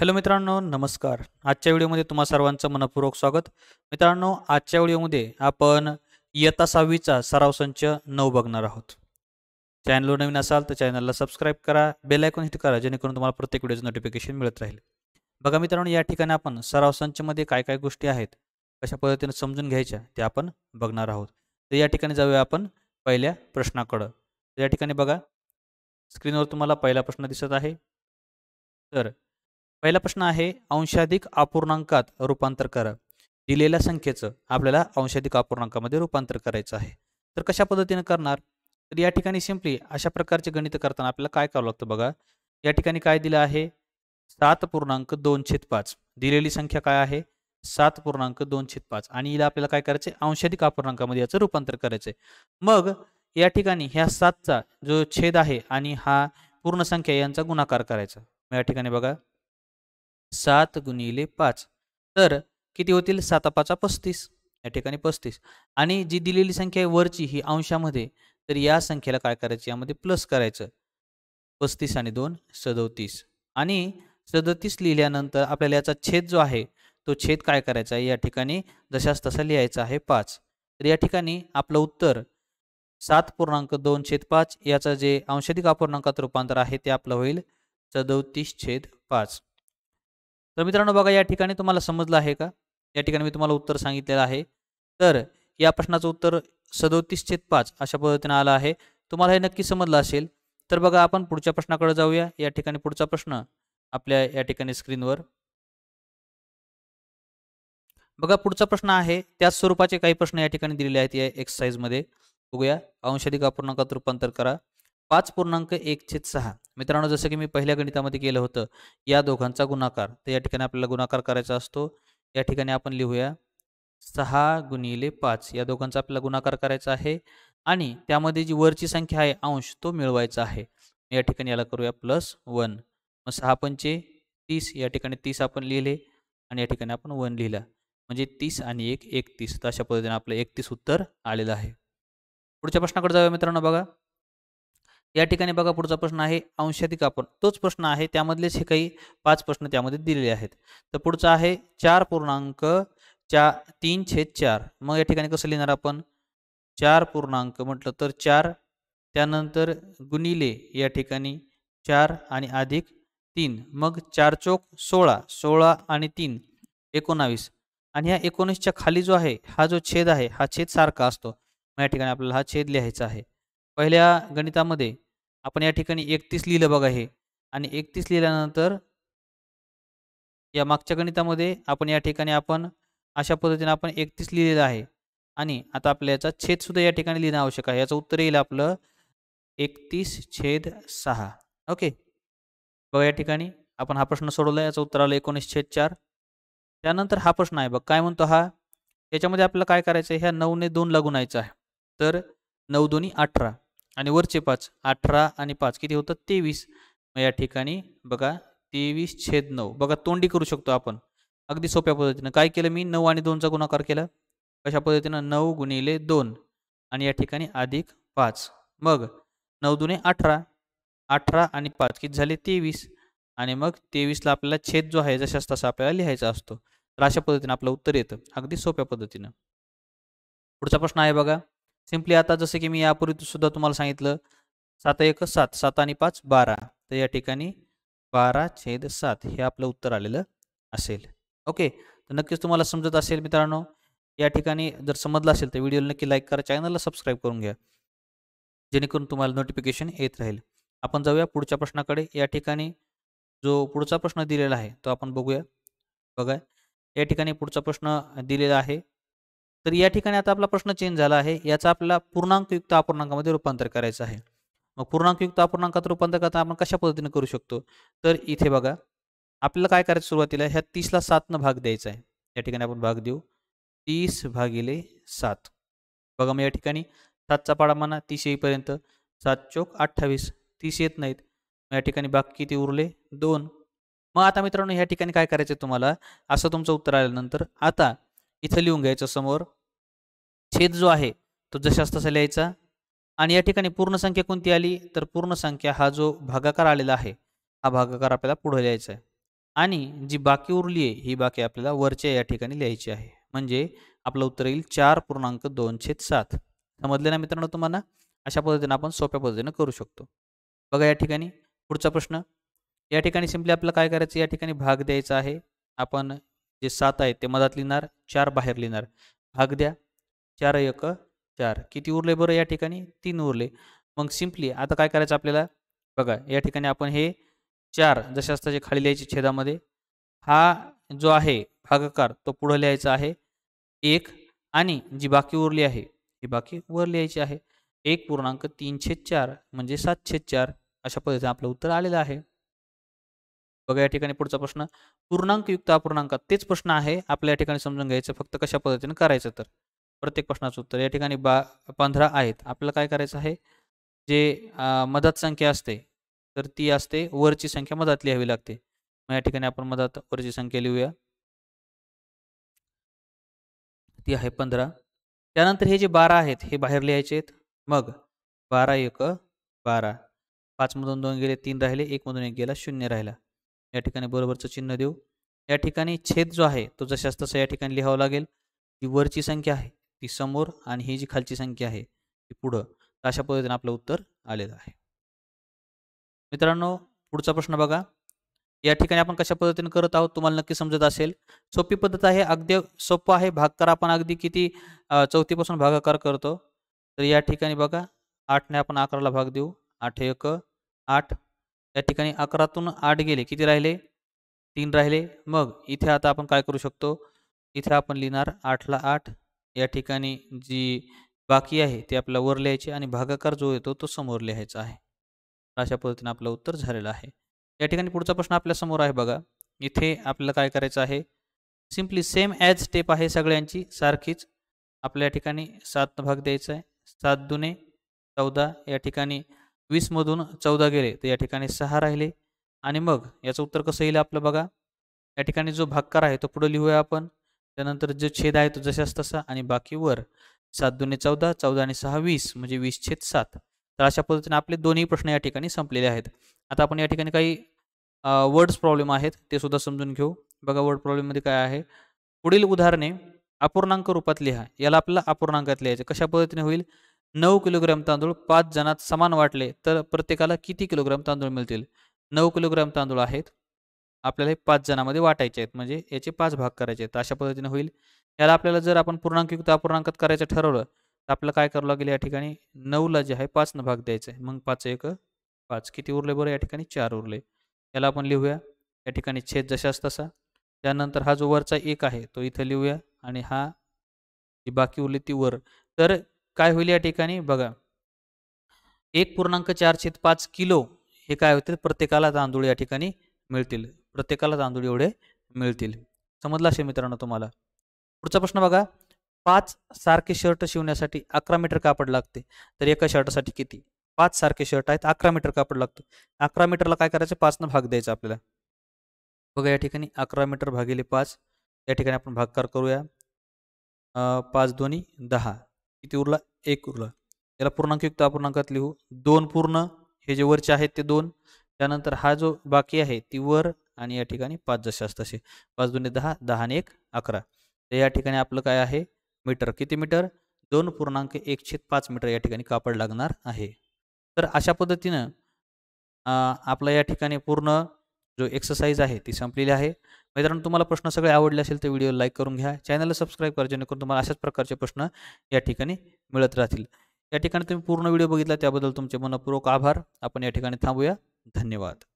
hello मित्रांनो नमस्कार आजच्या व्हिडिओमध्ये तुम्हा सर्वांचं मनपूर्वक स्वागत मित्रांनो आजच्या व्हिडिओमध्ये आपण इयत्ता सहावीचा सराव संच नऊ बघणार आहोत चॅनलवर नवीन असाल तर चॅनलला सबस्क्राईब करा बेल आयकॉन हिट करा जेणेकरून तुम्हाला प्रत्येक व्हिडिओचं नोटिफिकेशन मिळत राहील बघा मित्रांनो या ठिकाणी आपण सराव संचमध्ये काय काय गोष्टी आहेत कशा पद्धतीने समजून घ्यायच्या ते आपण बघणार आहोत तर या ठिकाणी जाऊया आपण पहिल्या प्रश्नाकडं तर या ठिकाणी बघा स्क्रीनवर तुम्हाला पहिला प्रश्न दिसत आहे तर पहिला प्रश्न आहे अंशाधिक अपूर्णांकात रूपांतर करा दिलेल्या संख्येचं आपल्याला अंशाधिक अपूर्णांकामध्ये रूपांतर करायचं आहे तर कशा पद्धतीनं करणार तर या ठिकाणी सिम्पली अशा प्रकारचे गणित करताना आपल्याला काय करावं लागतं बघा या ठिकाणी काय दिलं आहे सात पूर्णांक दोन छेद पाच दिलेली संख्या काय आहे सात पूर्णांक दोन छेद पाच आणि इला आपल्याला काय करायचं अंशाधिक अपूर्णांकामध्ये याचं रूपांतर करायचंय मग या ठिकाणी ह्या सातचा जो छेद आहे आणि हा पूर्ण संख्या यांचा गुणाकार करायचा या ठिकाणी बघा सात गुणिले पाच तर किती होतील साता पाचा पस्तीस या ठिकाणी पस्तीस आणि जी दिलेली संख्या आहे वरची ही अंशामध्ये तर या संख्येला काय करायचं यामध्ये प्लस करायचं पस्तीस आणि दोन सदोतीस आणि सदोतीस लिहिल्यानंतर आपल्याला याचा छेद जो आहे तो छेद काय करायचा आहे या ठिकाणी जशास तसा लिहायचा आहे पाच तर या ठिकाणी आपलं उत्तर सात पूर्णांक दोन छेद पाच याचं जे अंशधिक अपूर्णांकात रूपांतर आहे ते आपलं होईल सदोतीस छेद पाच तर मित्रांनो बघा या ठिकाणी तुम्हाला समजलं आहे का या ठिकाणी मी तुम्हाला उत्तर सांगितलेलं आहे तर या प्रश्नाचं उत्तर सदोतीस छेद पाच अशा पद्धतीनं आलं आहे तुम्हाला हे नक्की समजलं असेल तर बघा आपण पुढच्या प्रश्नाकडे जाऊया या ठिकाणी पुढचा प्रश्न आपल्या या ठिकाणी स्क्रीनवर बघा पुढचा प्रश्न आहे त्याच स्वरूपाचे काही प्रश्न या ठिकाणी दिलेले आहेत या एक्सरसाइजमध्ये बघूया अंशाधिक अपूर्णांकात रूपांतर करा पाच पूर्णांक एक छेद सहा मित्रांनो जसं की मी पहिल्या गणितामध्ये केलं होतं या दोघांचा गुणाकार तर या ठिकाणी आपल्याला गुणाकार करायचा असतो या ठिकाणी आपण लिहूया सहा गुणिले पाच या दोघांचा आपल्याला गुणाकार करायचा आहे आणि त्यामध्ये जी वरची संख्या आहे अंश तो मिळवायचा आहे या ठिकाणी याला करूया प्लस वन मग सहा पंचे तीस या ठिकाणी तीस आपण लिहिले आणि या ठिकाणी आपण वन लिहिलं म्हणजे तीस आणि एक एकतीस तर अशा पद्धतीने आपलं एकतीस उत्तर आलेलं आहे पुढच्या प्रश्नाकडे जाऊया मित्रांनो बघा या ठिकाणी बघा पुढचा प्रश्न आहे अंशाधिक आपण तोच प्रश्न आहे त्यामधलेच हे काही पाच प्रश्न त्यामध्ये दिलेले आहेत तर पुढचा आहे चार पूर्णांक चार तीन छेद चार मग या ठिकाणी कसं लिहिणार आपण चार पूर्णांक म्हटलं तर चार त्यानंतर गुणिले या ठिकाणी चार आणि अधिक तीन मग चार चौक सोळा सोळा आणि तीन एकोणावीस आणि ह्या एकोणीसच्या खाली जो आहे हा जो छेद आहे हा छेद सारखा असतो मग या ठिकाणी आपल्याला हा छेद लिहायचा आहे पहिल्या गणितामध्ये आपण या ठिकाणी एकतीस लिहिलं बघा हे आणि एकतीस लिहिल्यानंतर या मागच्या गणितामध्ये आपण या ठिकाणी आपण अशा पद्धतीने आपण एकतीस लिहिलेलं आहे आणि आता आपल्या याचा छेदसुद्धा या ठिकाणी लिहिणं आवश्यक आहे याचं उत्तर येईल आपलं एकतीस छेद सहा ओके बघा या ठिकाणी आपण हा प्रश्न सोडवला याचं उत्तर आलं एकोणीस छेद चार त्यानंतर हा प्रश्न आहे बघ काय म्हणतो हा याच्यामध्ये आपल्याला काय करायचं आहे ह्या नऊने दोन लागून यायचं आहे तर नऊ दोन्ही अठरा आणि वरचे पाच अठरा आणि पाच किती होतं तेवीस मग या ठिकाणी बघा तेवीस छेद नऊ बघा तोंडी करू शकतो आपण अगदी सोप्या पद्धतीनं काय केलं मी नऊ आणि दोनचा गुणाकार केला कशा पद्धतीनं नऊ गुणिले दोन आणि या ठिकाणी अधिक पाच मग नऊ दुने अठरा अठरा आणि पाच किती झाले तेवीस आणि मग तेवीसला आपल्याला छेद जो आहे जशाच तसा आपल्याला लिहायचा असतो तर अशा पद्धतीनं आपलं उत्तर येतं अगदी सोप्या पद्धतीनं पुढचा प्रश्न आहे बघा सिंपली आता जसं की मी यापूर्वी सुद्धा तुम्हाला सांगितलं सात एक सात सात आणि पाच बारा तर या ठिकाणी बारा छेद सात हे आपलं उत्तर आलेलं असेल ओके तर नक्कीच तुम्हाला समजत असेल मित्रांनो या ठिकाणी जर समजलं असेल तर व्हिडिओला नक्की लाईक करा चॅनलला सबस्क्राईब करून घ्या जेणेकरून तुम्हाला नोटिफिकेशन येत राहील आपण जाऊया पुढच्या प्रश्नाकडे या ठिकाणी जो पुढचा प्रश्न दिलेला आहे तो आपण बघूया बघा या ठिकाणी पुढचा प्रश्न दिलेला आहे तर या ठिकाणी आता आपला प्रश्न चेंज झाला आहे याचा आपल्याला पूर्णांकयुक्त अपूर्णांकामध्ये रूपांतर करायचं आहे मग पूर्णांकयुक्त अपूर्णांकात रूपांतर करता आपण कशा पद्धतीने करू शकतो तर इथे बघा आपल्याला काय करायचं सुरुवातीला ह्या तीसला सातनं भाग द्यायचा आहे या ठिकाणी आपण भाग देऊ तीस भागिले सात बघा मग या ठिकाणी सातचा पाडा म्हणा तीस येईपर्यंत सात चौक अठ्ठावीस तीस येत नाहीत या ठिकाणी बाकी किती उरले दोन मग आता मित्रांनो या ठिकाणी काय करायचं तुम्हाला असं तुमचं उत्तर आल्यानंतर आता इथं लिहून घ्यायचं समोर छेद जो आहे तो जशास तसा लिहायचा आणि या ठिकाणी पूर्ण संख्या कोणती आली तर पूर्ण संख्या हा जो भागाकार आलेला आहे हा भागाकार आपल्याला पुढे लिहायचा आहे आणि जी बाकी उरली आहे ही बाकी आपल्याला वरच्या या ठिकाणी लिहायची आहे म्हणजे आपलं उत्तर येईल चार पूर्णांक दोन छेद सात समजले ना मित्रांनो तुम्हाला अशा पद्धतीनं आपण सोप्या पद्धतीनं करू शकतो बघा या ठिकाणी पुढचा प्रश्न या ठिकाणी सिम्पली आपल्याला काय करायचं या ठिकाणी भाग द्यायचा आहे आपण जे सात आहेत ते मधात लिहिणार चार बाहेर लिहिणार भाग द्या चार एक चार किती उरले बरं या ठिकाणी तीन उरले मग सिम्पली आता काय करायचं आपल्याला बघा या ठिकाणी आपण हे चार जसे जे खाली लिहायचे छेदामध्ये हा जो आहे भागाकार तो पुढं लिहायचा आहे एक आणि जी बाकी उरली आहे ही बाकी वर लिहायची आहे एक पूर्णांक तीनशे चार म्हणजे सातशे चार अशा पद्धतीने आपलं उत्तर आलेलं आहे बघा या ठिकाणी पुढचा प्रश्न पूर्णांक युक्त अपूर्णांक तेच प्रश्न आहे आपल्या या ठिकाणी समजून घ्यायचं फक्त कशा पद्धतीने करायचं तर प्रत्येक प्रश्नाचं उत्तर या ठिकाणी बा पंधरा आहेत आपल्याला काय करायचं आहे जे मदत संख्या असते तर ती असते वरची संख्या मदत लिहावी लागते मग या ठिकाणी आपण मदत वरची संख्या लिहूया ती आहे पंधरा त्यानंतर हे जे बारा आहेत हे बाहेर लिहायचे आहेत मग बारा एक बारा पाचमधून दोन गेले तीन राहिले एकमधून एक गेला शून्य राहिला या ठिकाणी बरोबरचं चिन्ह देऊ या ठिकाणी छेद जो आहे तो जशाच तसा या ठिकाणी लिहावा लागेल जी वरची संख्या आहे ती समोर आणि ही जी खालची संख्या आहे ती पुढं अशा पद्धतीने आपलं उत्तर आलेलं आहे मित्रांनो पुढचा प्रश्न बघा या ठिकाणी आपण कशा पद्धतीने करत आहोत तुम्हाला नक्की समजत असेल सोपी पद्धत आहे अगदी सोपं आहे भागकार आपण अगदी किती चौथीपासून भागाकार करतो तर या ठिकाणी बघा आठने आपण अकराला भाग देऊ आठ एक आठ या ठिकाणी अकरातून आठ गेले किती राहिले तीन राहिले मग इथे आता आपण काय करू शकतो इथे आपण लिहिणार आठला आठ या ठिकाणी जी बाकी आहे ती आपल्याला वर लिहायची आणि भागाकार जो येतो तो समोर लिहायचा आहे अशा पद्धतीने आपलं उत्तर झालेलं आहे या ठिकाणी पुढचा प्रश्न आपल्या समोर आहे बघा इथे आपल्याला काय करायचं आहे सिम्पली सेम ॲज स्टेप आहे सगळ्यांची सारखीच आपल्या ठिकाणी सात भाग द्यायचा आहे सात दुने चौदा या ठिकाणी वीसमधून चौदा गेले तर या ठिकाणी सहा राहिले आणि मग याचं उत्तर कसं येईल आपलं बघा या ठिकाणी जो भागकार आहे तो पुढे लिहूया आपण त्यानंतर जो छेद आहे तो जशाच तसा आणि वर सात दोन्ही चौदा चौदा आणि सहा वीस म्हणजे वीस छेद सात तर अशा पद्धतीने आपले दोन्ही प्रश्न या ठिकाणी संपलेले आहेत आता आपण या ठिकाणी काही वर्ड्स प्रॉब्लेम आहेत ते सुद्धा समजून घेऊ बघा वर्ड प्रॉब्लेममध्ये काय आहे पुढील उदाहरणे अपूर्णांक रूपात लिहा याला आपल्याला अपूर्णांकात लिहायचं कशा पद्धतीने होईल नऊ किलोग्रॅम तांदूळ पाच जणात समान वाटले तर प्रत्येकाला किती किलोग्राम तांदूळ मिळतील नऊ किलोग्रॅम तांदूळ आहेत आपल्याला हे पाच जणांमध्ये वाटायचे आहेत म्हणजे याचे पाच भाग करायचे आहेत अशा पद्धतीने होईल याला आपल्याला जर आपण पूर्णांक युक्त अपूर्णांकात करायचं ठरवलं तर आपल्याला काय करावं लागेल या ठिकाणी नऊला जे आहे पाचनं भाग द्यायचा आहे मग पाच एक पाच किती उरले बरं या ठिकाणी चार उरले याला आपण लिहूया या ठिकाणी छेद जशाच तसा त्यानंतर हा जो वरचा एक आहे तो इथं लिहूया आणि हा जी बाकी उरली ती वर तर काय होईल या ठिकाणी बघा एक पूर्णांक चारशे पाच किलो हे काय होतील प्रत्येकाला तांदूळ या ठिकाणी मिळतील प्रत्येकाला तांदूळ एवढे मिळतील समजला असेल मित्रांनो तुम्हाला पुढचा प्रश्न बघा पाच सारखे शर्ट शिवण्यासाठी अकरा मीटर कापड लागते तर एका शर्टासाठी किती पाच सारखे शर्ट आहेत अकरा मीटर कापड लागतो अकरा मीटरला काय करायचं पाचनं भाग द्यायचा आपल्याला बघा या ठिकाणी अकरा मीटर भागिले पाच या ठिकाणी आपण भागकार करूया पाच दोन्ही दहा किती उरला एक उरला याला पूर्णांकयुक्त अपूर्णांकात लिहू दोन पूर्ण हे जे वरचे आहेत ते दोन त्यानंतर हा जो बाकी आहे ती वर आणि या ठिकाणी पाच जसे तसे पाच दोन्ही दहा दहा आणि एक अकरा तर या ठिकाणी आपलं काय आहे मीटर किती मीटर दोन पूर्णांक एक छेद पाच मीटर या ठिकाणी कापड लागणार आहे तर अशा पद्धतीनं आपला या ठिकाणी पूर्ण जो एक्सरसाइज आहे ती संपलेली आहे मित्रांनो तुम्हाला प्रश्न सगळे आवडले असेल तर व्हिडिओ लाईक करून घ्या चॅनलला सबस्क्राईब करा जेणेकरून तुम्हाला अशाच प्रकारचे प्रश्न या ठिकाणी मिळत राहतील या ठिकाणी तुम्ही पूर्ण व्हिडिओ बघितला त्याबद्दल तुमचे मनपूर्वक आभार आपण या ठिकाणी थांबूया धन्यवाद